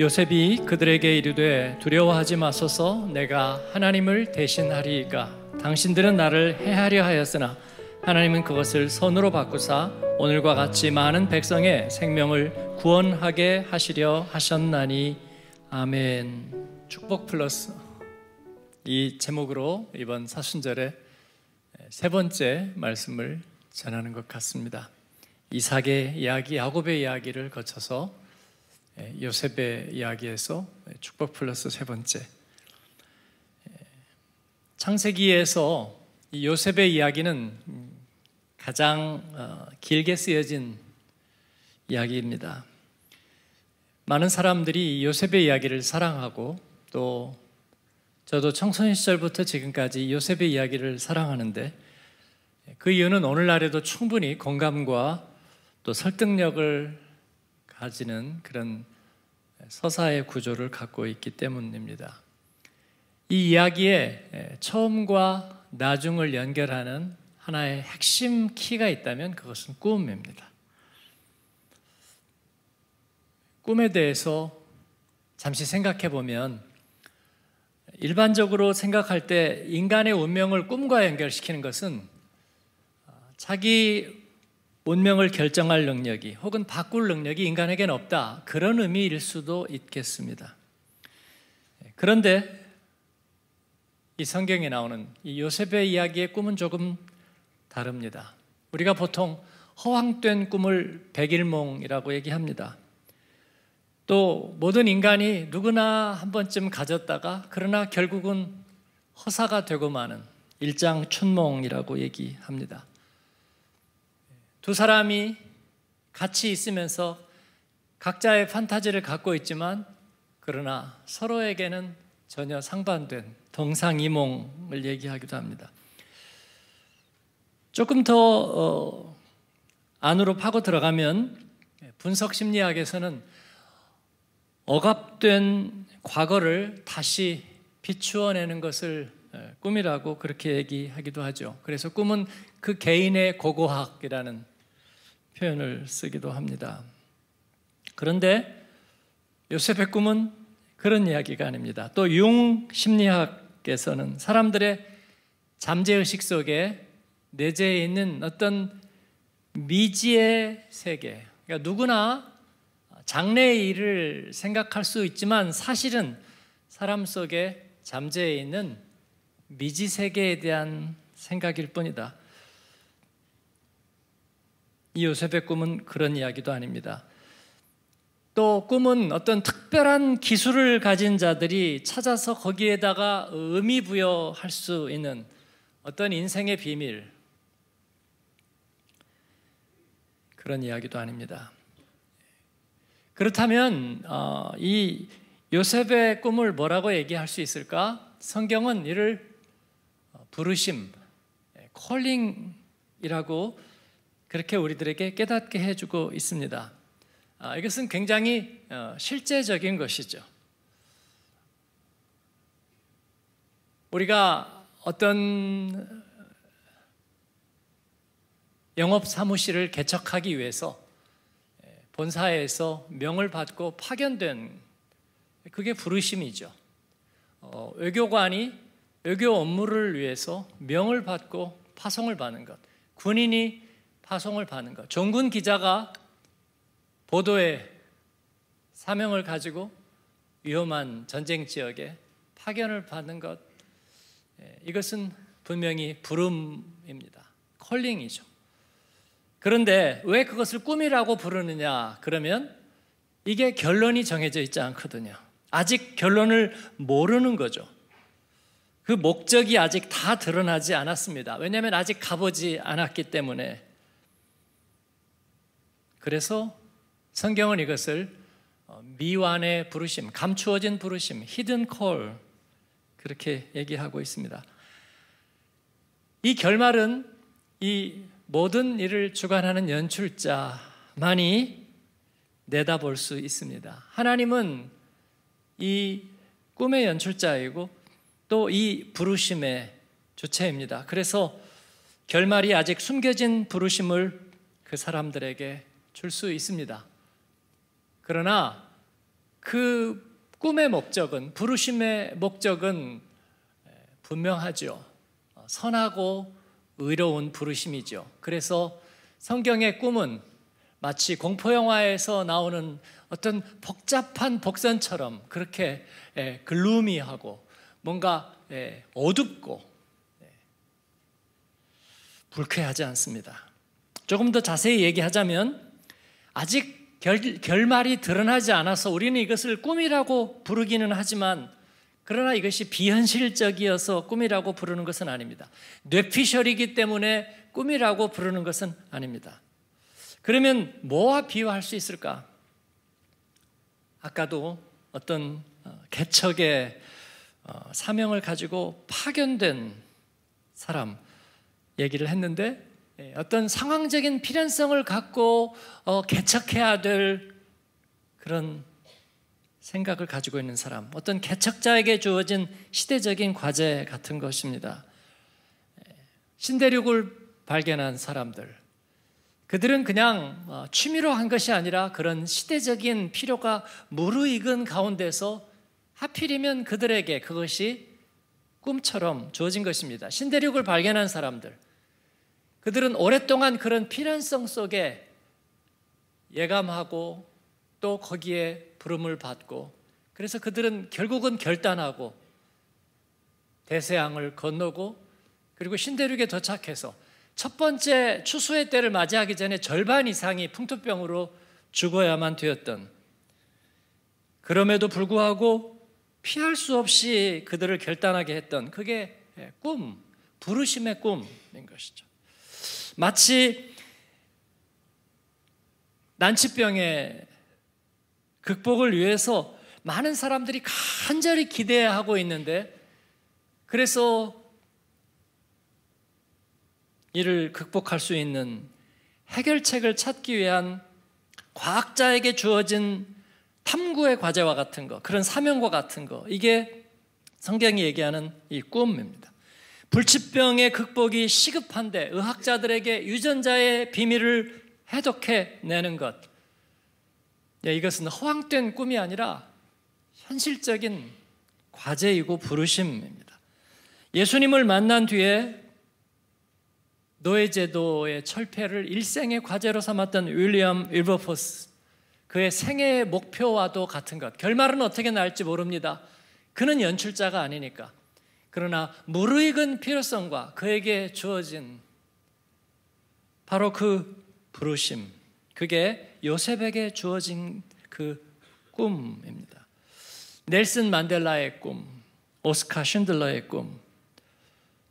요셉이 그들에게 이르되 두려워하지 마소서 내가 하나님을 대신하리이까 당신들은 나를 해하려 하였으나 하나님은 그것을 선으로 바꾸사 오늘과 같이 많은 백성의 생명을 구원하게 하시려 하셨나니 아멘 축복 플러스 이 제목으로 이번 사순절에 세 번째 말씀을 전하는 것 같습니다 이삭의 이야기, 야곱의 이야기를 거쳐서 예, 요셉의 이야기에서 예, 축복 플러스 세 번째 예, 창세기에서 요셉의 이야기는 가장 어, 길게 쓰여진 이야기입니다. 많은 사람들이 요셉의 이야기를 사랑하고 또 저도 청소년 시절부터 지금까지 요셉의 이야기를 사랑하는데 그 이유는 오늘날에도 충분히 공감과 또 설득력을 가지는 그런 서사의 구조를 갖고 있기 때문입니다. 이 이야기에 처음과 나중을 연결하는 하나의 핵심 키가 있다면 그것은 꿈입니다. 꿈에 대해서 잠시 생각해 보면 일반적으로 생각할 때 인간의 운명을 꿈과 연결시키는 것은 자기 운명을 결정할 능력이 혹은 바꿀 능력이 인간에겐 없다. 그런 의미일 수도 있겠습니다. 예, 그런데 이 성경에 나오는 이 요셉의 이야기의 꿈은 조금 다릅니다. 우리가 보통 허황된 꿈을 백일몽이라고 얘기합니다. 또 모든 인간이 누구나 한 번쯤 가졌다가 그러나 결국은 허사가 되고 마는 일장춘몽이라고 얘기합니다. 두 사람이 같이 있으면서 각자의 판타지를 갖고 있지만 그러나 서로에게는 전혀 상반된 동상이몽을 얘기하기도 합니다. 조금 더 어, 안으로 파고 들어가면 분석 심리학에서는 억압된 과거를 다시 비추어내는 것을 어, 꿈이라고 그렇게 얘기하기도 하죠. 그래서 꿈은 그 개인의 고고학이라는 표현을 쓰기도 합니다. 그런데 요셉의 꿈은 그런 이야기가 아닙니다. 또융 심리학에서는 사람들의 잠재의식 속에 내재해 있는 어떤 미지의 세계. 그러니까 누구나 장래의 일을 생각할 수 있지만 사실은 사람 속에 잠재해 있는 미지 세계에 대한 생각일 뿐이다. 이 요셉의 꿈은 그런 이야기도 아닙니다. 또 꿈은 어떤 특별한 기술을 가진 자들이 찾아서 거기에다가 의미 부여할 수 있는 어떤 인생의 비밀 그런 이야기도 아닙니다. 그렇다면 어, 이 요셉의 꿈을 뭐라고 얘기할 수 있을까? 성경은 이를 부르심, 콜링이라고 예, 그렇게 우리들에게 깨닫게 해주고 있습니다. 아, 이것은 굉장히 어, 실제적인 것이죠. 우리가 어떤 영업 사무실을 개척하기 위해서 예, 본사에서 명을 받고 파견된 그게 부르심이죠. 어, 외교관이 외교 업무를 위해서 명을 받고 파송을 받는 것, 군인이 파송을 받는 것. 종군 기자가 보도에 사명을 가지고 위험한 전쟁 지역에 파견을 받는 것. 예, 이것은 분명히 부름입니다. 컬링이죠. 그런데 왜 그것을 꿈이라고 부르느냐? 그러면 이게 결론이 정해져 있지 않거든요. 아직 결론을 모르는 거죠. 그 목적이 아직 다 드러나지 않았습니다. 왜냐하면 아직 가보지 않았기 때문에 그래서 성경은 이것을 어, 미완의 부르심, 감추어진 부르심, 히든 콜 그렇게 얘기하고 있습니다. 이 결말은 이 모든 일을 주관하는 연출자만이 내다볼 수 있습니다. 하나님은 이 꿈의 연출자이고 또 이 부르심의 주체입니다. 그래서 결말이 아직 숨겨진 부르심을 그 사람들에게 줄수 있습니다. 그러나 그 꿈의 목적은 부르심의 목적은 분명하죠. 어, 선하고 의로운 부르심이죠. 그래서 성경의 꿈은 마치 공포영화에서 나오는 어떤 복잡한 복선처럼 그렇게 글루미하고 뭔가 어둡고 불쾌하지 않습니다. 조금 더 자세히 얘기하자면 아직 결, 결말이 드러나지 않아서 우리는 이것을 꿈이라고 부르기는 하지만 그러나 이것이 비현실적이어서 꿈이라고 부르는 것은 아닙니다. 뇌피셜이기 때문에 꿈이라고 부르는 것은 아닙니다. 그러면 뭐와 비유할 수 있을까? 아까도 어떤 어, 개척의 어, 사명을 가지고 파견된 사람 얘기를 했는데 예, 어떤 상황적인 필연성을 갖고 어, 개척해야 될 그런 생각을 가지고 있는 사람, 어떤 개척자에게 주어진 시대적인 과제 같은 것입니다. 예, 신대륙을 발견한 사람들, 그들은 그냥 어, 취미로 한 것이 아니라 그런 시대적인 필요가 무르익은 가운데서 하필이면 그들에게 그것이 꿈처럼 주어진 것입니다. 신대륙을 발견한 사람들, 그들은 오랫동안 그런 필연성 속에 예감하고 또 거기에 부름을 받고 그래서 그들은 결국은 결단하고 대서양을 건너고 그리고 신대륙에 도착해서 첫 번째 추수의 때를 맞이하기 전에 절반 이상이 풍토병으로 죽어야만 되었던 그럼에도 불구하고 피할 수 없이 그들을 결단하게 했던 그게 꿈, 부르심의 꿈인 것이죠. 마치 난치병의 극복을 위해서 많은 사람들이 간절히 기대하고 있는데 그래서 이를 극복할 수 있는 해결책을 찾기 위한 과학자에게 주어진 탐구의 과제와 같은 거, 그런 사명과 같은 거, 이게 성경이 얘기하는 이 꿈입니다. 불치병의 극복이 시급한데 의학자들에게 유전자의 비밀을 해독해 내는 것. 예, 이것은 허황된 꿈이 아니라 현실적인 과제이고 부르심입니다. 예수님을 만난 뒤에 노예제도의 철폐를 일생의 과제로 삼았던 윌리엄 일버포스. 그의 생애의 목표와도 같은 것. 결말은 어떻게 날지 모릅니다. 그는 연출자가 아니니까. 그러나 무르익은 필요성과 그에게 주어진 바로 그 부르심, 그게 요셉에게 주어진 그 꿈입니다. 넬슨 만델라의 꿈, 오스카 쉰들러의 꿈.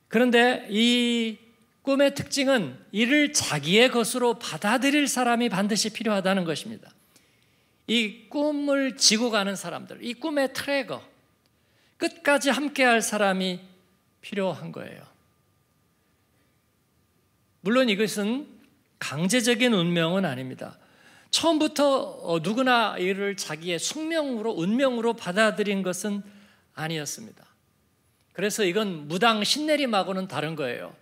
그런데 이 꿈의 특징은 이를 자기의 것으로 받아들일 사람이 반드시 필요하다는 것입니다. 이 꿈을 지고 가는 사람들, 이 꿈의 트래거, 끝까지 함께 할 사람이 필요한 거예요. 물론 이것은 강제적인 운명은 아닙니다. 처음부터 어, 누구나 이를 자기의 숙명으로, 운명으로 받아들인 것은 아니었습니다. 그래서 이건 무당 신내림하고는 다른 거예요.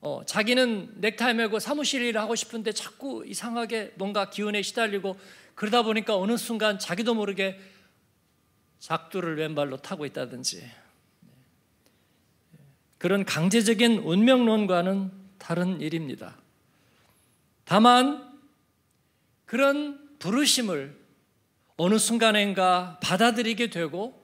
어, 자기는 넥타이 메고 사무실 일을 하고 싶은데 자꾸 이상하게 뭔가 기운에 시달리고 그러다 보니까 어느 순간 자기도 모르게 작두를 왼발로 타고 있다든지 그런 강제적인 운명론과는 다른 일입니다. 다만 그런 부르심을 어느 순간인가 받아들이게 되고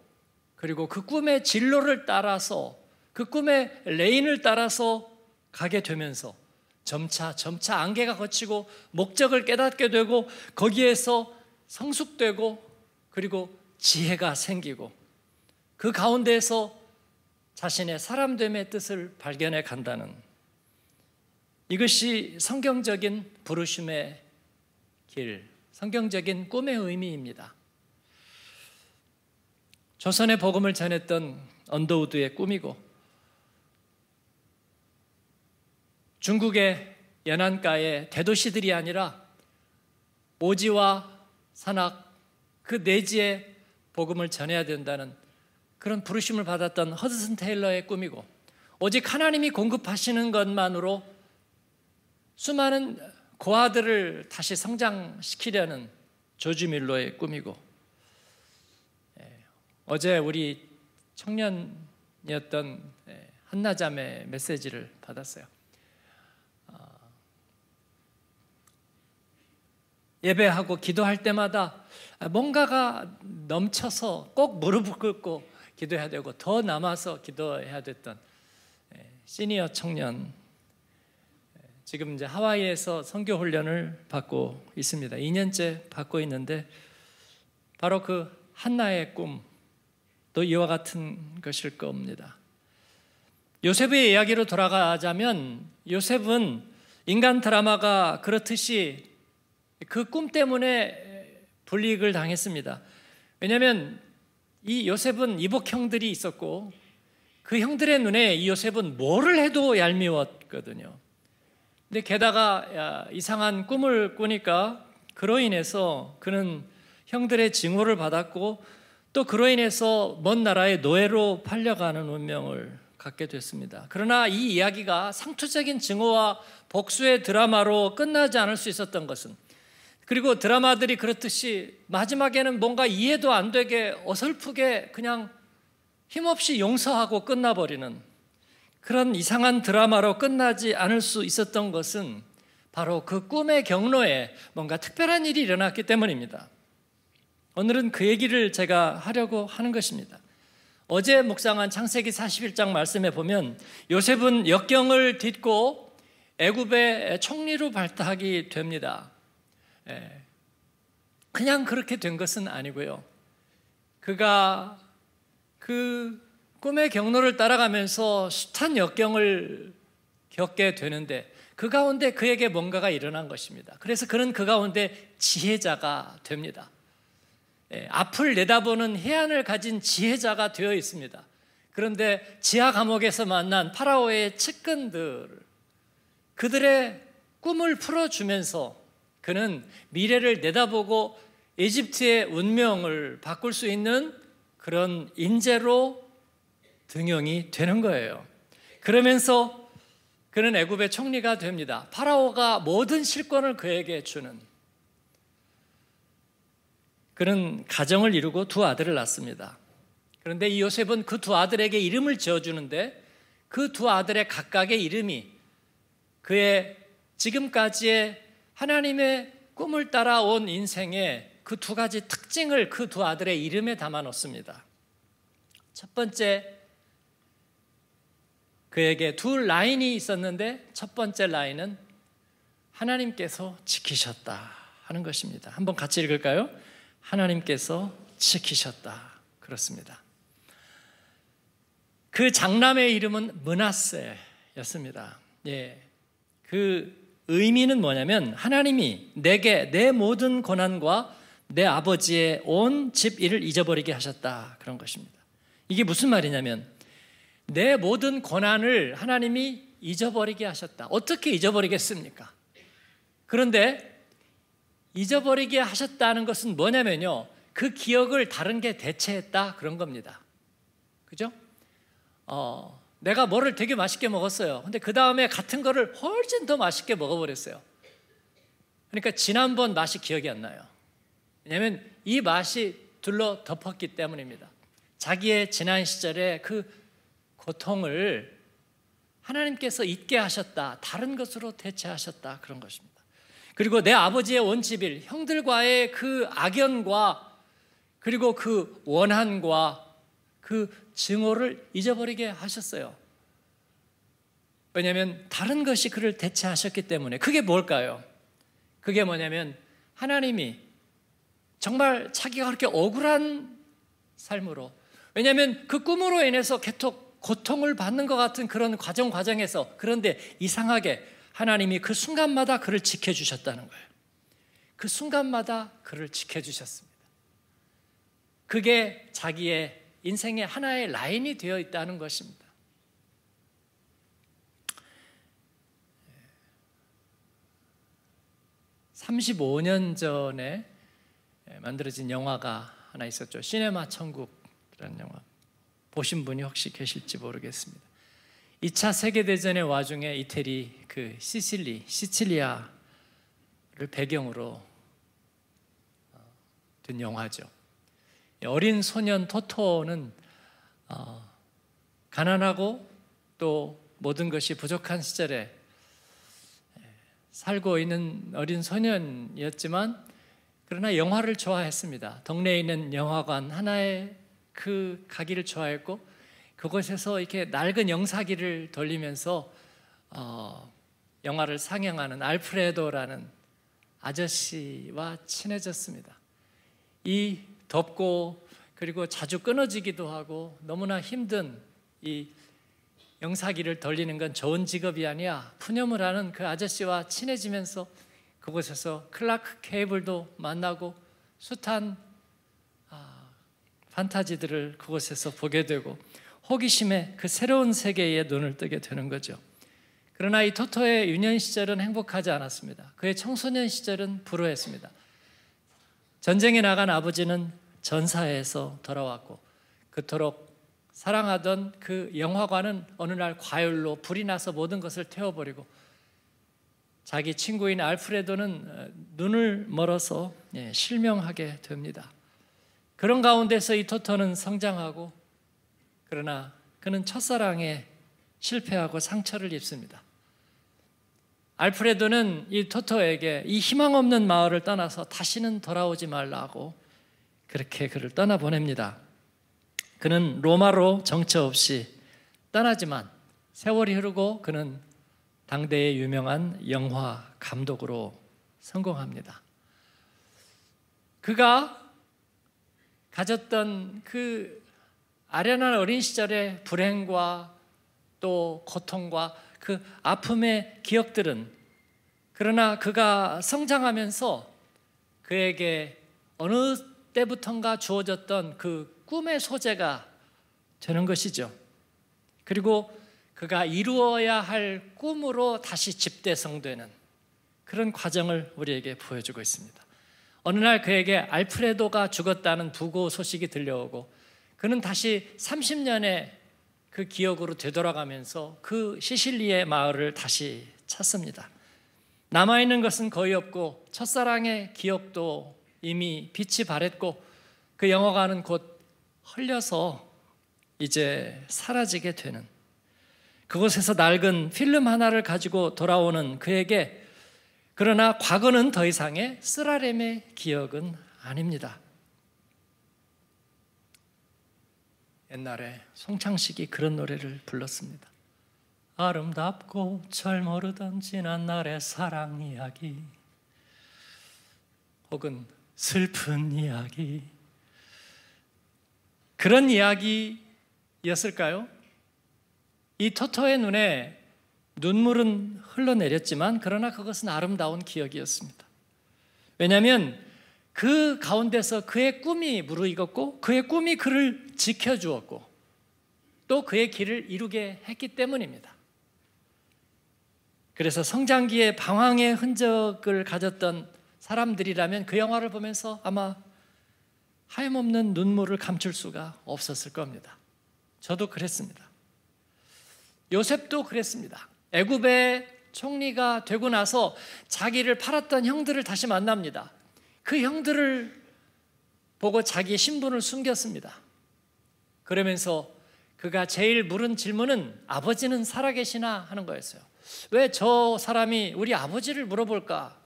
그리고 그 꿈의 진로를 따라서 그 꿈의 레인을 따라서 가게 되면서 점차 점차 안개가 거치고 목적을 깨닫게 되고 거기에서 성숙되고 그리고 지혜가 생기고 그 가운데에서 자신의 사람됨의 뜻을 발견해 간다는 이것이 성경적인 부르심의 길, 성경적인 꿈의 의미입니다. 조선의 복음을 전했던 언더우드의 꿈이고 중국의 연안가의 대도시들이 아니라 오지와 산악 그 내지의 복음을 전해야 된다는 그런 부르심을 받았던 허드슨 테일러의 꿈이고 오직 하나님이 공급하시는 것만으로 수많은 고아들을 다시 성장시키려는 조지 밀로의 꿈이고 예, 어제 우리 청년이었던 예, 한나자매 메시지를 받았어요. 예배하고 기도할 때마다 뭔가가 넘쳐서 꼭 무릎을 꿇고 기도해야 되고 더 남아서 기도해야 됐던 예, 시니어 청년 예, 지금 이제 하와이에서 선교 훈련을 받고 있습니다. 2년째 받고 있는데 바로 그 한나의 꿈도 이와 같은 것일 겁니다. 요셉의 이야기로 돌아가자면 요셉은 인간 드라마가 그렇듯이 그꿈 때문에 불이익을 당했습니다. 왜냐하면 이 요셉은 이복 형들이 있었고 그 형들의 눈에 이 요셉은 뭐를 해도 얄미웠거든요. 근데 게다가 이상한 꿈을 꾸니까 그로 인해서 그는 형들의 징후를 받았고 또 그로 인해서 먼 나라의 노예로 팔려가는 운명을 갖게 됐습니다. 그러나 이 이야기가 상투적인 증오와 복수의 드라마로 끝나지 않을 수 있었던 것은 그리고 드라마들이 그렇듯이 마지막에는 뭔가 이해도 안 되게 어설프게 그냥 힘없이 용서하고 끝나버리는 그런 이상한 드라마로 끝나지 않을 수 있었던 것은 바로 그 꿈의 경로에 뭔가 특별한 일이 일어났기 때문입니다. 오늘은 그 얘기를 제가 하려고 하는 것입니다. 어제 묵상한 창세기 41장 말씀에 보면 요셉은 역경을 딛고 애굽의 총리로 발탁이 됩니다. 예. 그냥 그렇게 된 것은 아니고요. 그가 그 꿈의 경로를 따라가면서 숱한 역경을 겪게 되는데 그 가운데 그에게 뭔가가 일어난 것입니다. 그래서 그는 그 가운데 지혜자가 됩니다. 예, 앞을 내다보는 해안을 가진 지혜자가 되어 있습니다. 그런데 지하 감옥에서 만난 파라오의 측근들, 그들의 꿈을 풀어주면서 그는 미래를 내다보고 이집트의 운명을 바꿀 수 있는 그런 인재로 등용이 되는 거예요. 그러면서 그는 애굽의 총리가 됩니다. 파라오가 모든 실권을 그에게 주는 그는 가정을 이루고 두 아들을 낳습니다. 그런데 이 요셉은 그 두 아들에게 이름을 지어주는데 그 두 아들의 각각의 이름이 그의 지금까지의 하나님의 꿈을 따라온 인생의 그 두 가지 특징을 그 두 아들의 이름에 담아 놓습니다. 첫 번째, 그에게 두 라인이 있었는데 첫 번째 라인은 하나님께서 지키셨다 하는 것입니다. 한번 같이 읽을까요? 하나님께서 지키셨다. 그렇습니다. 그 장남의 이름은 문하세였습니다. 예. 그 의미는 뭐냐면 하나님이 내게 내 모든 고난과 내 아버지의 온 집 일을 잊어버리게 하셨다. 그런 것입니다. 이게 무슨 말이냐면 내 모든 고난을 하나님이 잊어버리게 하셨다. 어떻게 잊어버리겠습니까? 그런데 잊어버리게 하셨다는 것은 뭐냐면요. 그 기억을 다른 게 대체했다. 그런 겁니다. 그죠? 어, 내가 뭐를 되게 맛있게 먹었어요. 근데 그 다음에 같은 거를 훨씬 더 맛있게 먹어버렸어요. 그러니까 지난번 맛이 기억이 안 나요. 왜냐하면 이 맛이 둘러 덮었기 때문입니다. 자기의 지난 시절의 그 고통을 하나님께서 잊게 하셨다. 다른 것으로 대체하셨다. 그런 것입니다. 그리고 내 아버지의 원집일, 형들과의 그 악연과 그리고 그 원한과 그 증오를 잊어버리게 하셨어요. 왜냐하면 다른 것이 그를 대체하셨기 때문에 그게 뭘까요? 그게 뭐냐면 하나님이 정말 자기가 그렇게 억울한 삶으로 왜냐하면 그 꿈으로 인해서 계속 고통을 받는 것 같은 그런 과정 과정에서 그런데 이상하게 하나님이 그 순간마다 그를 지켜주셨다는 거예요. 그 순간마다 그를 지켜주셨습니다. 그게 자기의 인생의 하나의 라인이 되어 있다는 것입니다. 삼십년 전에 만들어진 영화가 하나 있었죠. 시네마 천국이라는 영화. 보신 분이 혹시 계실지 모르겠습니다. 2차 세계대전의 와중에 이태리 그 시칠리, 시칠리아를 배경으로 든 어, 영화죠. 어린 소년 토토는 어, 가난하고 또 모든 것이 부족한 시절에 살고 있는 어린 소년이었지만 그러나 영화를 좋아했습니다. 동네에 있는 영화관 하나에 그 가기를 좋아했고 그곳에서 이렇게 낡은 영사기를 돌리면서 어, 영화를 상영하는 알프레도라는 아저씨와 친해졌습니다. 이 덥고 그리고 자주 끊어지기도 하고 너무나 힘든 이 영사기를 돌리는 건 좋은 직업이 아니야. 푸념을 하는 그 아저씨와 친해지면서 그곳에서 클라크 케이블도 만나고 숱한 아, 판타지들을 그곳에서 보게 되고 호기심에 그 새로운 세계에 눈을 뜨게 되는 거죠. 그러나 이 토토의 유년 시절은 행복하지 않았습니다. 그의 청소년 시절은 불우했습니다. 전쟁에 나간 아버지는 전사에서 돌아왔고 그토록 사랑하던 그 영화관은 어느 날 과열로 불이 나서 모든 것을 태워버리고 자기 친구인 알프레도는 어, 눈을 멀어서 예, 실명하게 됩니다. 그런 가운데서 이 토토는 성장하고 그러나 그는 첫사랑에 실패하고 상처를 입습니다. 알프레도는 이 토토에게 이 희망 없는 마을을 떠나서 다시는 돌아오지 말라고 그렇게 그를 떠나보냅니다. 그는 로마로 정처 없이 떠나지만 세월이 흐르고 그는 당대의 유명한 영화 감독으로 성공합니다. 그가 가졌던 그 아련한 어린 시절의 불행과 또 고통과 그 아픔의 기억들은 그러나 그가 성장하면서 그에게 어느 때부턴가 주어졌던 그 꿈의 소재가 되는 것이죠. 그리고 그가 이루어야 할 꿈으로 다시 집대성되는 그런 과정을 우리에게 보여주고 있습니다. 어느 날 그에게 알프레도가 죽었다는 부고 소식이 들려오고 그는 다시 30년의 그 기억으로 되돌아가면서 그 시실리의 마을을 다시 찾습니다. 남아있는 것은 거의 없고 첫사랑의 기억도 이미 빛이 바랬고 그 영어가는 곳흘려서 이제 사라지게 되는 그곳에서 낡은 필름 하나를 가지고 돌아오는 그에게 그러나 과거는 더 이상의 쓰라렘의 기억은 아닙니다. 옛날에 송창식이 그런 노래를 불렀습니다. 아름답고 젊어르던 지난 날의 사랑 이야기 혹은 슬픈 이야기. 그런 이야기였을까요? 이 토토의 눈에 눈물은 흘러내렸지만 그러나 그것은 아름다운 기억이었습니다. 왜냐하면 그 가운데서 그의 꿈이 무르익었고 그의 꿈이 그를 지켜주었고 또 그의 길을 이루게 했기 때문입니다. 그래서 성장기에 방황의 흔적을 가졌던 사람들이라면 그 영화를 보면서 아마 하염없는 눈물을 감출 수가 없었을 겁니다. 저도 그랬습니다. 요셉도 그랬습니다. 애굽의 총리가 되고 나서 자기를 팔았던 형들을 다시 만납니다. 그 형들을 보고 자기의 신분을 숨겼습니다. 그러면서 그가 제일 물은 질문은 아버지는 살아계시나 하는 거였어요. 왜 저 사람이 우리 아버지를 물어볼까?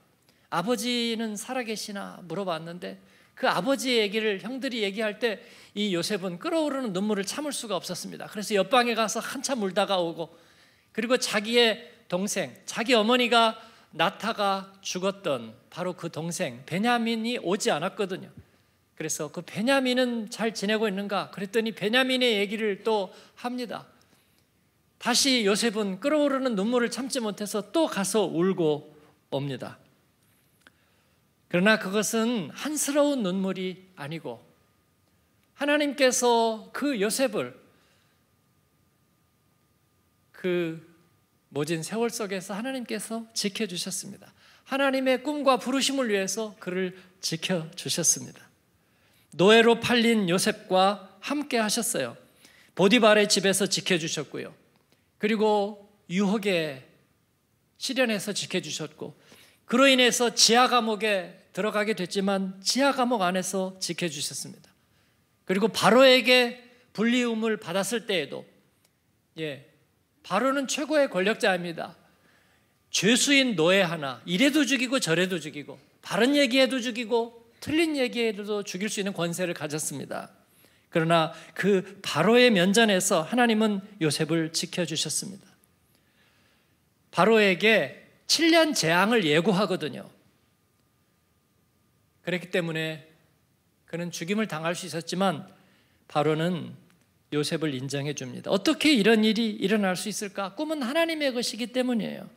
아버지는 살아계시나 물어봤는데 그 아버지의 얘기를 형들이 얘기할 때 이 요셉은 끓어오르는 눈물을 참을 수가 없었습니다. 그래서 옆방에 가서 한참 울다가 오고 그리고 자기의 동생, 자기 어머니가 나타가 죽었던 바로 그 동생 베냐민이 오지 않았거든요. 그래서 그 베냐민은 잘 지내고 있는가? 그랬더니 베냐민의 얘기를 또 합니다. 다시 요셉은 끓어오르는 눈물을 참지 못해서 또 가서 울고 옵니다. 그러나 그것은 한스러운 눈물이 아니고 하나님께서 그 요셉을 그 모진 세월 속에서 하나님께서 지켜주셨습니다. 하나님의 꿈과 부르심을 위해서 그를 지켜주셨습니다. 노예로 팔린 요셉과 함께 하셨어요. 보디발의 집에서 지켜주셨고요. 그리고 유혹의 시련에서 지켜주셨고 그로 인해서 지하 감옥에 들어가게 됐지만 지하 감옥 안에서 지켜주셨습니다. 그리고 바로에게 불리움을 받았을 때에도 예, 바로는 최고의 권력자입니다. 죄수인 노예 하나 이래도 죽이고 저래도 죽이고 바른 얘기에도 죽이고 틀린 얘기에도 죽일 수 있는 권세를 가졌습니다. 그러나 그 바로의 면전에서 하나님은 요셉을 지켜주셨습니다. 바로에게 7년 재앙을 예고하거든요. 그렇기 때문에 그는 죽임을 당할 수 있었지만 바로는 요셉을 인정해 줍니다. 어떻게 이런 일이 일어날 수 있을까? 꿈은 하나님의 것이기 때문이에요.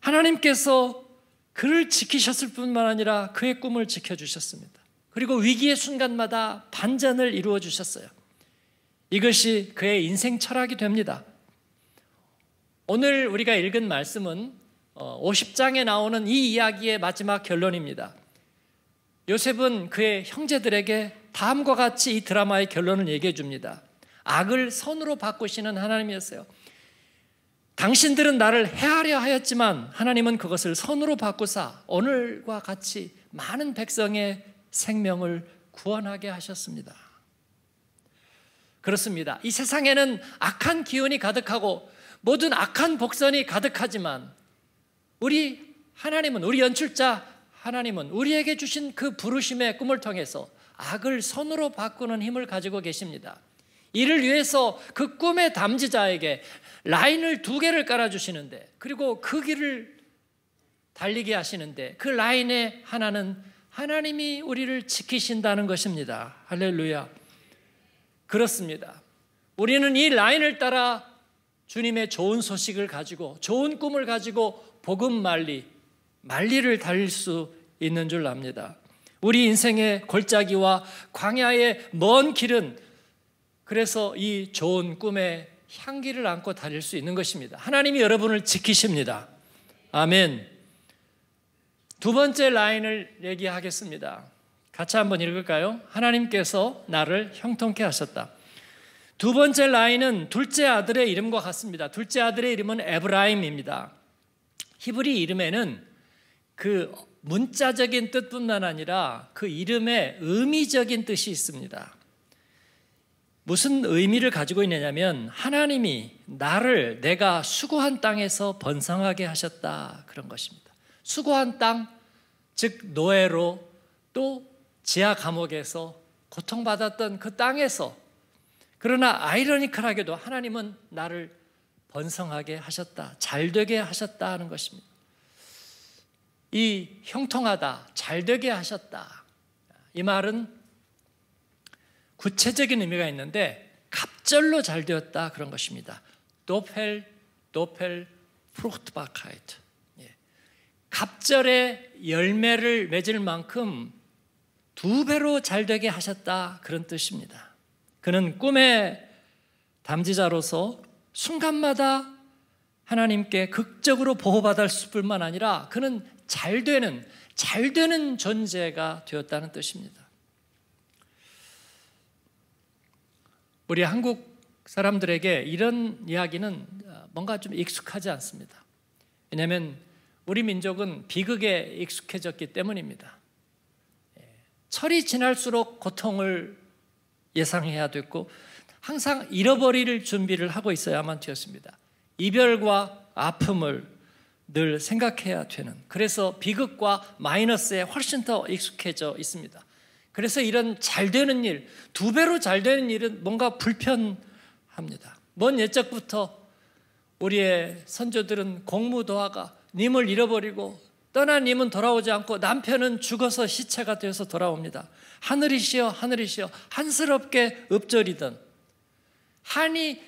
하나님께서 그를 지키셨을 뿐만 아니라 그의 꿈을 지켜주셨습니다. 그리고 위기의 순간마다 반전을 이루어 주셨어요. 이것이 그의 인생 철학이 됩니다. 오늘 우리가 읽은 말씀은 50장에 어, 나오는 이 이야기의 마지막 결론입니다. 요셉은 그의 형제들에게 다음과 같이 이 드라마의 결론을 얘기해 줍니다. 악을 선으로 바꾸시는 하나님이었어요. 당신들은 나를 해하려 하였지만 하나님은 그것을 선으로 바꾸사 오늘과 같이 많은 백성의 생명을 구원하게 하셨습니다. 그렇습니다. 이 세상에는 악한 기운이 가득하고 모든 악한 복선이 가득하지만 우리 하나님은 우리 연출자 하나님은 우리에게 주신 그 부르심의 꿈을 통해서 악을 선으로 바꾸는 힘을 가지고 계십니다. 이를 위해서 그 꿈의 담지자에게 라인을 두 개를 깔아주시는데 그리고 그 길을 달리게 하시는데 그 라인의 하나는 하나님이 우리를 지키신다는 것입니다. 할렐루야. 그렇습니다. 우리는 이 라인을 따라 주님의 좋은 소식을 가지고 좋은 꿈을 가지고 복음 말리, 말리를 달릴 수 있는 줄 압니다. 우리 인생의 골짜기와 광야의 먼 길은 그래서 이 좋은 꿈의 향기를 안고 다닐 수 있는 것입니다. 하나님이 여러분을 지키십니다. 아멘. 두 번째 라인을 얘기하겠습니다. 같이 한번 읽을까요? 하나님께서 나를 형통케 하셨다. 두 번째 라인은 둘째 아들의 이름과 같습니다. 둘째 아들의 이름은 에브라임입니다. 히브리 이름에는 그 문자적인 뜻뿐만 아니라 그이름의 의미적인 뜻이 있습니다. 무슨 의미를 가지고 있느냐면 하나님이 나를 내가 수고한 땅에서 번성하게 하셨다 그런 것입니다. 수고한 땅, 즉 노예로 또 지하 감옥에서 고통받았던 그 땅에서 그러나 아이러니컬하게도 하나님은 나를 번성하게 하셨다. 잘 되게 하셨다 하는 것입니다. 이 형통하다, 잘 되게 하셨다. 이 말은 구체적인 의미가 있는데 갑절로 잘 되었다 그런 것입니다. 도펠 도펠 프루트바카이트. 예. 갑절에 열매를 맺을 만큼 두 배로 잘 되게 하셨다 그런 뜻입니다. 그는 꿈의 담지자로서 순간마다 하나님께 극적으로 보호받을 뿐만 아니라 그는 잘 되는, 잘 되는 존재가 되었다는 뜻입니다. 우리 한국 사람들에게 이런 이야기는 뭔가 좀 익숙하지 않습니다. 왜냐하면 우리 민족은 비극에 익숙해졌기 때문입니다. 철이 지날수록 고통을 예상해야 됐고 항상 잃어버릴 준비를 하고 있어야만 되었습니다. 이별과 아픔을 늘 생각해야 되는 그래서 비극과 마이너스에 훨씬 더 익숙해져 있습니다. 그래서 이런 잘 되는 일, 두 배로 잘 되는 일은 뭔가 불편합니다. 먼 옛적부터 우리의 선조들은 공무도하가 님을 잃어버리고 떠난 님은 돌아오지 않고 남편은 죽어서 시체가 되어서 돌아옵니다. 하늘이시여 하늘이시여 한스럽게 읊조리던 한이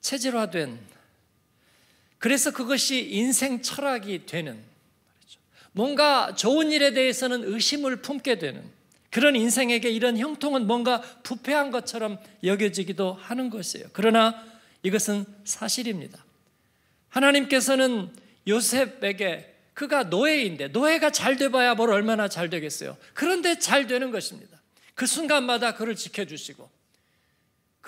체질화된 그래서 그것이 인생 철학이 되는 뭔가 좋은 일에 대해서는 의심을 품게 되는 그런 인생에게 이런 형통은 뭔가 부패한 것처럼 여겨지기도 하는 것이에요. 그러나 이것은 사실입니다. 하나님께서는 요셉에게 그가 노예인데 노예가 잘 돼봐야 뭘 얼마나 잘 되겠어요. 그런데 잘 되는 것입니다. 그 순간마다 그를 지켜주시고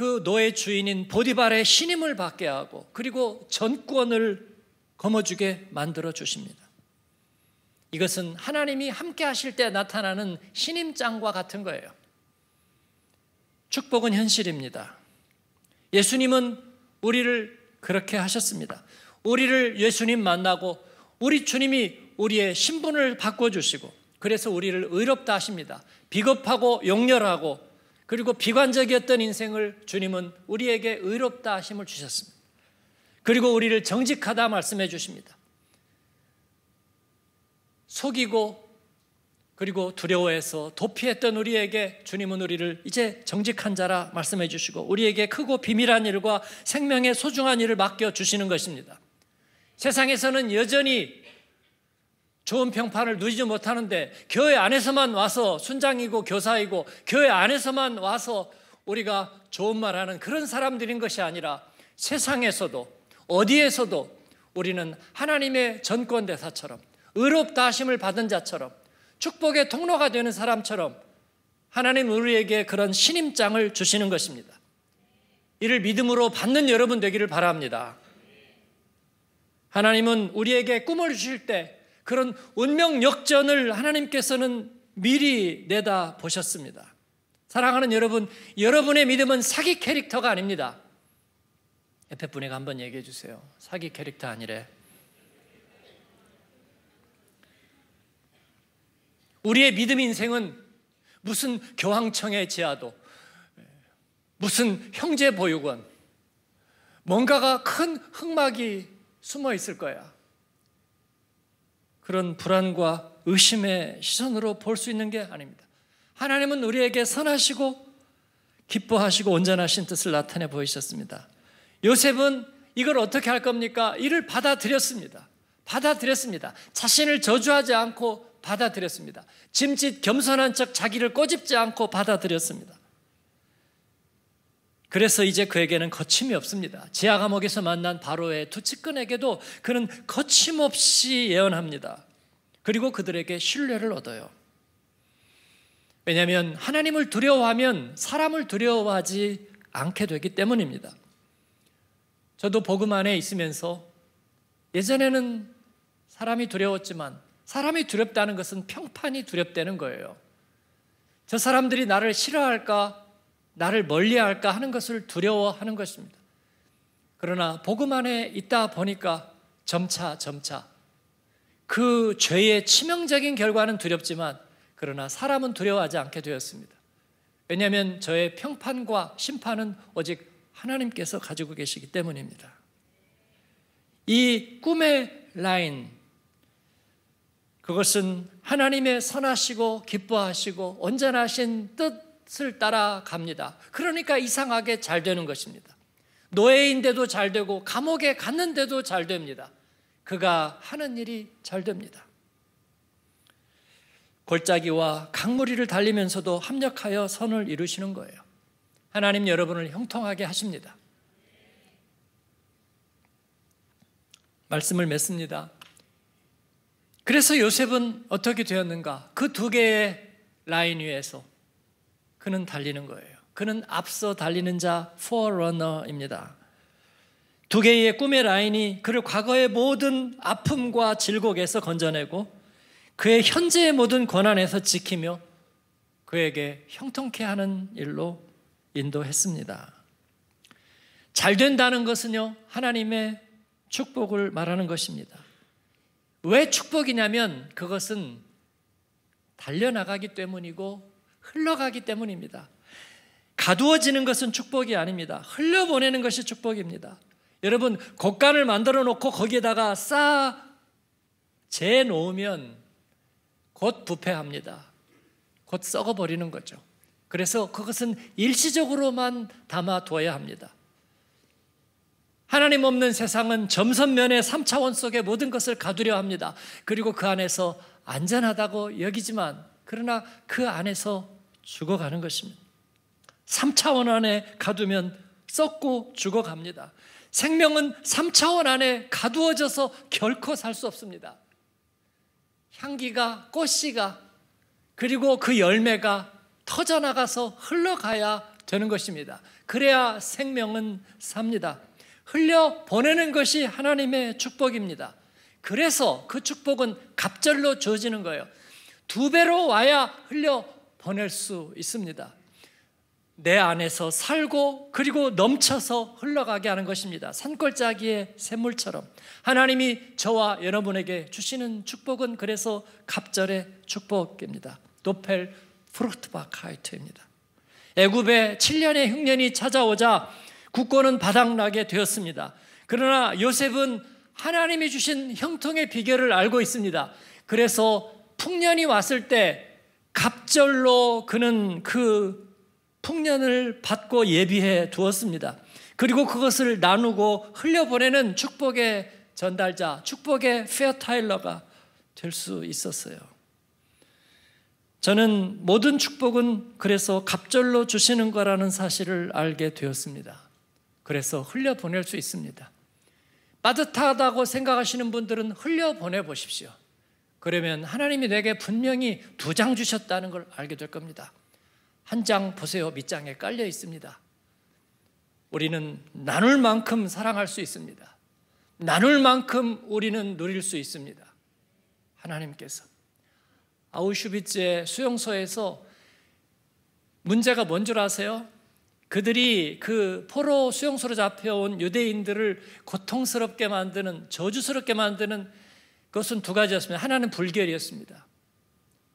그 노예 주인인 보디발의 신임을 받게 하고 그리고 전권을 거머쥐게 만들어 주십니다. 이것은 하나님이 함께 하실 때 나타나는 신임장과 같은 거예요. 축복은 현실입니다. 예수님은 우리를 그렇게 하셨습니다. 우리를 예수님 만나고 우리 주님이 우리의 신분을 바꿔 주시고 그래서 우리를 의롭다 하십니다. 비겁하고 용렬하고 그리고 비관적이었던 인생을 주님은 우리에게 의롭다 하심을 주셨습니다. 그리고 우리를 정직하다 말씀해 주십니다. 속이고 그리고 두려워해서 도피했던 우리에게 주님은 우리를 이제 정직한 자라 말씀해 주시고 우리에게 크고 비밀한 일과 생명의 소중한 일을 맡겨 주시는 것입니다. 세상에서는 여전히 좋은 평판을 누리지 못하는데 교회 안에서만 와서 순장이고 교사이고 교회 안에서만 와서 우리가 좋은 말하는 그런 사람들인 것이 아니라 세상에서도 어디에서도 우리는 하나님의 전권 대사처럼 의롭다 하심을 받은 자처럼 축복의 통로가 되는 사람처럼 하나님 우리에게 그런 신임장을 주시는 것입니다. 이를 믿음으로 받는 여러분 되기를 바랍니다. 하나님은 우리에게 꿈을 주실 때 그런 운명 역전을 하나님께서는 미리 내다 보셨습니다. 사랑하는 여러분, 여러분의 믿음은 사기 캐릭터가 아닙니다. 옆에 분에게 한번 얘기해 주세요. 사기 캐릭터 아니래. 우리의 믿음 인생은 무슨 교황청의 제아도, 무슨 형제 보육원, 뭔가가 큰 흑막이 숨어 있을 거야. 그런 불안과 의심의 시선으로 볼 수 있는 게 아닙니다. 하나님은 우리에게 선하시고 기뻐하시고 온전하신 뜻을 나타내 보이셨습니다. 요셉은 이걸 어떻게 할 겁니까? 이를 받아들였습니다. 받아들였습니다. 자신을 저주하지 않고 받아들였습니다. 짐짓 겸손한 척 자기를 꼬집지 않고 받아들였습니다. 그래서 이제 그에게는 거침이 없습니다. 지하 감옥에서 만난 바로의 투치근에게도 그는 거침없이 예언합니다. 그리고 그들에게 신뢰를 얻어요. 왜냐하면 하나님을 두려워하면 사람을 두려워하지 않게 되기 때문입니다. 저도 복음 안에 있으면서 예전에는 사람이 두려웠지만 사람이 두렵다는 것은 평판이 두렵다는 거예요. 저 사람들이 나를 싫어할까 나를 멀리할까 하는 것을 두려워하는 것입니다. 그러나 복음 안에 있다 보니까 점차 점차 그 죄의 치명적인 결과는 두렵지만 그러나 사람은 두려워하지 않게 되었습니다. 왜냐하면 저의 평판과 심판은 오직 하나님께서 가지고 계시기 때문입니다. 이 꿈의 라인, 그것은 하나님의 선하시고 기뻐하시고 온전하신 뜻을 따라갑니다. 그러니까 이상하게 잘 되는 것입니다. 노예인데도 잘 되고 감옥에 갔는데도 잘 됩니다. 그가 하는 일이 잘 됩니다. 골짜기와 강물이를 달리면서도 합력하여 선을 이루시는 거예요. 하나님 여러분을 형통하게 하십니다. 말씀을 맺습니다. 그래서 요셉은 어떻게 되었는가? 그 두 개의 라인 위에서 그는 달리는 거예요. 그는 앞서 달리는 자 f o r 입니다두 개의 꿈의 라인이 그를 과거의 모든 아픔과 질곡에서 건져내고 그의 현재의 모든 권한에서 지키며 그에게 형통케 하는 일로 인도했습니다. 잘 된다는 것은요, 하나님의 축복을 말하는 것입니다. 왜 축복이냐면 그것은 달려나가기 때문이고 흘러가기 때문입니다. 가두어지는 것은 축복이 아닙니다. 흘려보내는 것이 축복입니다. 여러분, 곡간을 만들어 놓고 거기에다가 쌓아 재 놓으면 곧 부패합니다. 곧 썩어버리는 거죠. 그래서 그것은 일시적으로만 담아둬야 합니다. 하나님 없는 세상은 점선면의 3차원 속에 모든 것을 가두려 합니다. 그리고 그 안에서 안전하다고 여기지만 그러나 그 안에서 죽어가는 것입니다. 3차원 안에 가두면 썩고 죽어갑니다. 생명은 3차원 안에 가두어져서 결코 살 수 없습니다. 향기가, 꽃씨가, 그리고 그 열매가 터져나가서 흘러가야 되는 것입니다. 그래야 생명은 삽니다. 흘려 보내는 것이 하나님의 축복입니다. 그래서 그 축복은 갑절로 주어지는 거예요. 두 배로 와야 흘려 보낼 수 있습니다. 내 안에서 살고 그리고 넘쳐서 흘러가게 하는 것입니다. 산골짜기의 샘물처럼 하나님이 저와 여러분에게 주시는 축복은 그래서 갑절의 축복입니다. 노펠 프루트바카이트입니다. 애굽에 7년의 흉년이 찾아오자 국고는 바닥나게 되었습니다. 그러나 요셉은 하나님이 주신 형통의 비결을 알고 있습니다. 그래서 풍년이 왔을 때 갑절로 그는 그 풍년을 받고 예비해 두었습니다. 그리고 그것을 나누고 흘려보내는 축복의 전달자, 축복의 페어타일러가 될 수 있었어요. 저는 모든 축복은 그래서 갑절로 주시는 거라는 사실을 알게 되었습니다. 그래서 흘려보낼 수 있습니다. 빠듯하다고 생각하시는 분들은 흘려보내 보십시오. 그러면 하나님이 내게 분명히 두 장 주셨다는 걸 알게 될 겁니다. 한 장 보세요. 밑장에 깔려 있습니다. 우리는 나눌 만큼 사랑할 수 있습니다. 나눌 만큼 우리는 누릴 수 있습니다. 하나님께서 아우슈비츠의 수용소에서 문제가 뭔 줄 아세요? 그들이 그 포로 수용소로 잡혀온 유대인들을 고통스럽게 만드는 저주스럽게 만드는 그것은 두 가지였습니다. 하나는 불결이었습니다.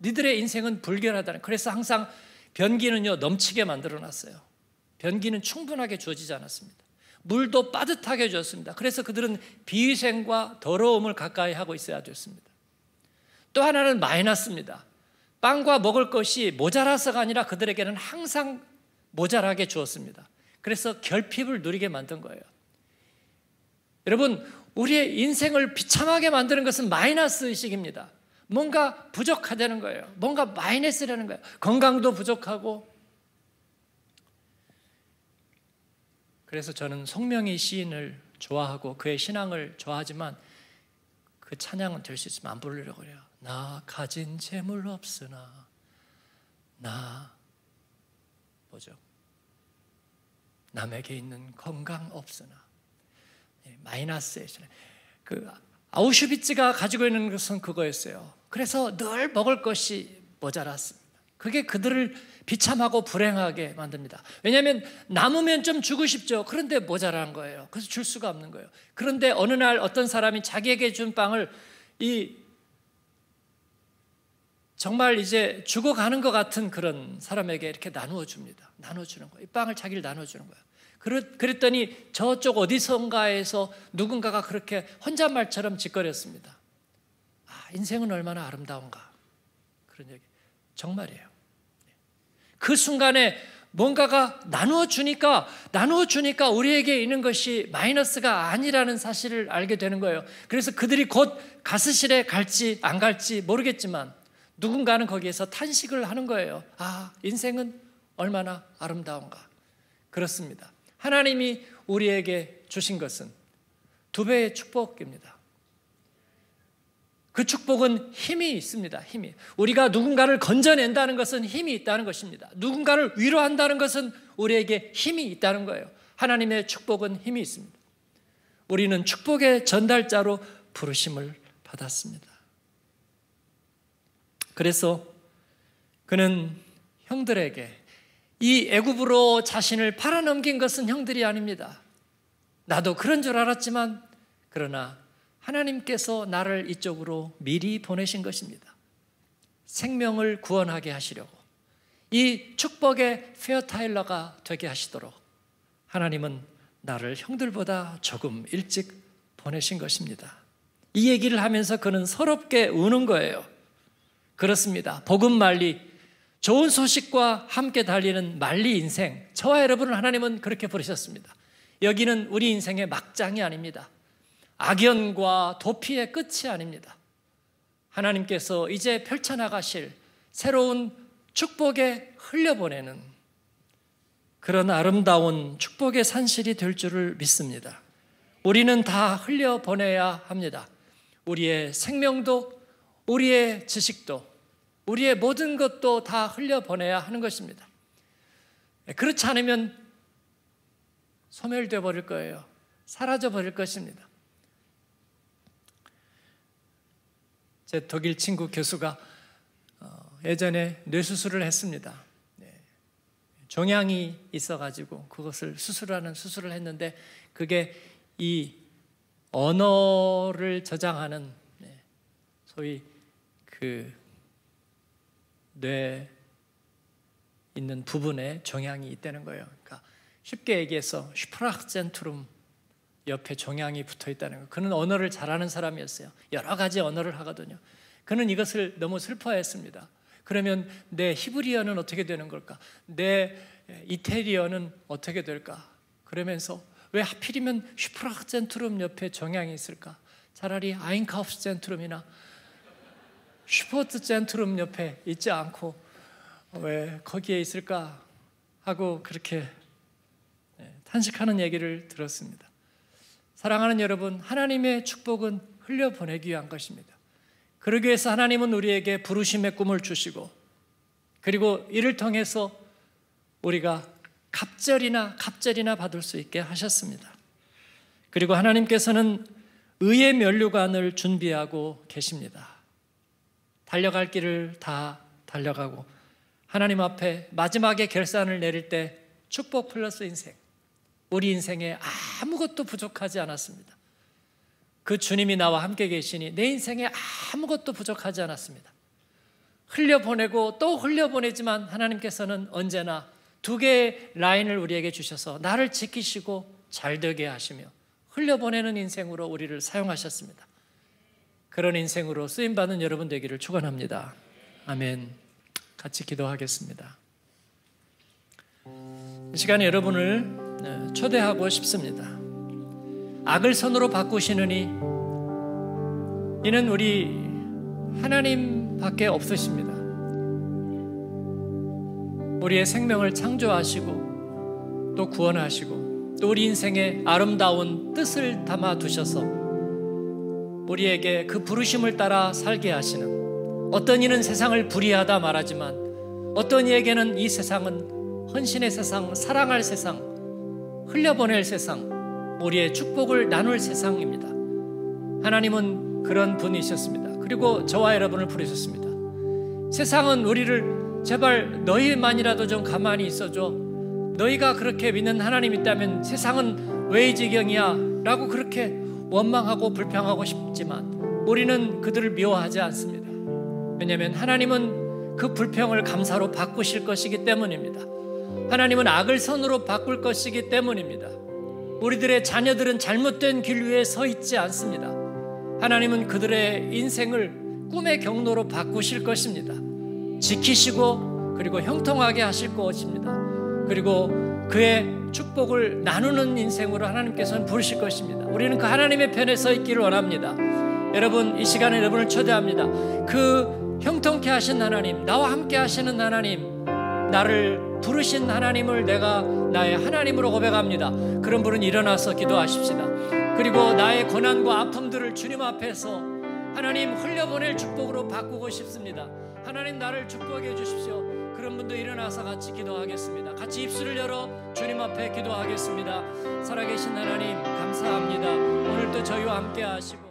니들의 인생은 불결하다는. 그래서 항상 변기는요, 넘치게 만들어 놨어요. 변기는 충분하게 주어지지 않았습니다. 물도 빠듯하게 주었습니다. 그래서 그들은 비위생과 더러움을 가까이 하고 있어야 됐습니다. 또 하나는 마이너스입니다. 빵과 먹을 것이 모자라서가 아니라 그들에게는 항상 모자라게 주었습니다. 그래서 결핍을 누리게 만든 거예요. 여러분, 우리의 인생을 비참하게 만드는 것은 마이너스 의식입니다. 뭔가 부족하다는 거예요. 뭔가 마이너스라는 거예요. 건강도 부족하고. 그래서 저는 송명희 시인을 좋아하고 그의 신앙을 좋아하지만 그 찬양은 될 수 있으면 안 부르려고 해요. 나 가진 재물 없으나 나 뭐죠? 남에게 있는 건강 없으나 예, 마이너스예요. 그 아우슈비츠가 가지고 있는 것은 그거였어요. 그래서 늘 먹을 것이 모자랐습니다. 그게 그들을 비참하고 불행하게 만듭니다. 왜냐하면 남으면 좀 주고 싶죠. 그런데 모자란 거예요. 그래서 줄 수가 없는 거예요. 그런데 어느 날 어떤 사람이 자기에게 준 빵을 이 정말 이제 죽어가는 것 같은 그런 사람에게 이렇게 나누어 줍니다. 나눠 주는 거예요. 이 빵을 자기를 나눠 주는 거예요. 그랬더니 저쪽 어디선가에서 누군가가 그렇게 혼잣말처럼 짓거렸습니다. 아, 인생은 얼마나 아름다운가. 그런 얘기. 정말이에요. 그 순간에 뭔가가 나누어 주니까, 나누어 주니까 우리에게 있는 것이 마이너스가 아니라는 사실을 알게 되는 거예요. 그래서 그들이 곧 가스실에 갈지 안 갈지 모르겠지만 누군가는 거기에서 탄식을 하는 거예요. 아, 인생은 얼마나 아름다운가. 그렇습니다. 하나님이 우리에게 주신 것은 두 배의 축복입니다. 그 축복은 힘이 있습니다. 힘이. 우리가 누군가를 건져낸다는 것은 힘이 있다는 것입니다. 누군가를 위로한다는 것은 우리에게 힘이 있다는 거예요. 하나님의 축복은 힘이 있습니다. 우리는 축복의 전달자로 부르심을 받았습니다. 그래서 그는 형들에게 이 애굽으로 자신을 팔아넘긴 것은 형들이 아닙니다. 나도 그런 줄 알았지만 그러나 하나님께서 나를 이쪽으로 미리 보내신 것입니다. 생명을 구원하게 하시려고 이 축복의 페어타일러가 되게 하시도록 하나님은 나를 형들보다 조금 일찍 보내신 것입니다. 이 얘기를 하면서 그는 서럽게 우는 거예요. 그렇습니다. 복음 말리 좋은 소식과 함께 달리는 만리 인생, 저와 여러분을 하나님은 그렇게 부르셨습니다. 여기는 우리 인생의 막장이 아닙니다. 악연과 도피의 끝이 아닙니다. 하나님께서 이제 펼쳐나가실 새로운 축복에 흘려보내는 그런 아름다운 축복의 산실이 될 줄을 믿습니다. 우리는 다 흘려보내야 합니다. 우리의 생명도, 우리의 지식도, 우리의 모든 것도 다 흘려보내야 하는 것입니다. 그렇지 않으면 소멸되어 버릴 거예요. 사라져 버릴 것입니다. 제 독일 친구 교수가 어, 예전에 뇌수술을 했습니다. 네. 종양이 있어가지고 그것을 수술하는 수술을 했는데 그게 이 언어를 저장하는 네, 소위 그뇌 있는 부분에 종양이 있다는 거예요. 그러니까 쉽게 얘기해서 슈프락센트룸 옆에 종양이 붙어 있다는 거. 그는 언어를 잘하는 사람이었어요. 여러 가지 언어를 하거든요. 그는 이것을 너무 슬퍼했습니다. 그러면 내 히브리어는 어떻게 되는 걸까? 내 이태리어는 어떻게 될까? 그러면서 왜 하필이면 슈프락센트룸 옆에 종양이 있을까? 차라리 아인카우프센트룸이나 슈퍼트 젠트룸 옆에 있지 않고 어, 왜 거기에 있을까 하고 그렇게 네, 탄식하는 얘기를 들었습니다. 사랑하는 여러분, 하나님의 축복은 흘려보내기 위한 것입니다. 그러기 위해서 하나님은 우리에게 부르심의 꿈을 주시고 그리고 이를 통해서 우리가 갑절이나 갑절이나 받을 수 있게 하셨습니다. 그리고 하나님께서는 의의 면류관을 준비하고 계십니다. 달려갈 길을 다 달려가고 하나님 앞에 마지막에 결산을 내릴 때 축복 플러스 인생. 우리 인생에 아무것도 부족하지 않았습니다. 그 주님이 나와 함께 계시니 내 인생에 아무것도 부족하지 않았습니다. 흘려보내고 또 흘려보내지만 하나님께서는 언제나 두 개의 라인을 우리에게 주셔서 나를 지키시고 잘되게 하시며 흘려보내는 인생으로 우리를 사용하셨습니다. 그런 인생으로 쓰임받는 여러분 되기를 축원합니다. 아멘. 같이 기도하겠습니다. 시간에 여러분을 어, 초대하고 싶습니다. 악을 선으로 바꾸시느니 이는 우리 하나님밖에 없으십니다. 우리의 생명을 창조하시고 또 구원하시고 또 우리 인생의 아름다운 뜻을 담아 두셔서 우리에게 그 부르심을 따라 살게 하시는 어떤 이는 세상을 불의하다 말하지만 어떤 이에게는 이 세상은 헌신의 세상, 사랑할 세상, 흘려보낼 세상, 우리의 축복을 나눌 세상입니다. 하나님은 그런 분이셨습니다. 그리고 저와 여러분을 부르셨습니다. 세상은 우리를 제발 너희만이라도 좀 가만히 있어줘. 너희가 그렇게 믿는 하나님 있다면 세상은 왜 이 지경이야? 라고 그렇게 원망하고 불평하고 싶지만 우리는 그들을 미워하지 않습니다. 왜냐하면 하나님은 그 불평을 감사로 바꾸실 것이기 때문입니다. 하나님은 악을 선으로 바꿀 것이기 때문입니다. 우리들의 자녀들은 잘못된 길 위에 서 있지 않습니다. 하나님은 그들의 인생을 꿈의 경로로 바꾸실 것입니다. 지키시고 그리고 형통하게 하실 것입니다. 그리고 그의 축복을 나누는 인생으로 하나님께서는 부르실 것입니다. 우리는 그 하나님의 편에 서 있기를 원합니다. 여러분 이 시간에 여러분을 초대합니다. 그 형통케 하신 하나님, 나와 함께 하시는 하나님, 나를 부르신 하나님을 내가 나의 하나님으로 고백합니다. 그런 분은 일어나서 기도하십시다. 그리고 나의 고난과 아픔들을 주님 앞에서 하나님 흘려보낼 축복으로 바꾸고 싶습니다. 하나님 나를 축복해 주십시오. 그런 분도 일어나서 같이 기도하겠습니다. 같이 입술을 열어 주님 앞에 기도하겠습니다. 살아계신 하나님 감사합니다. 오늘도 저희와 함께 하시고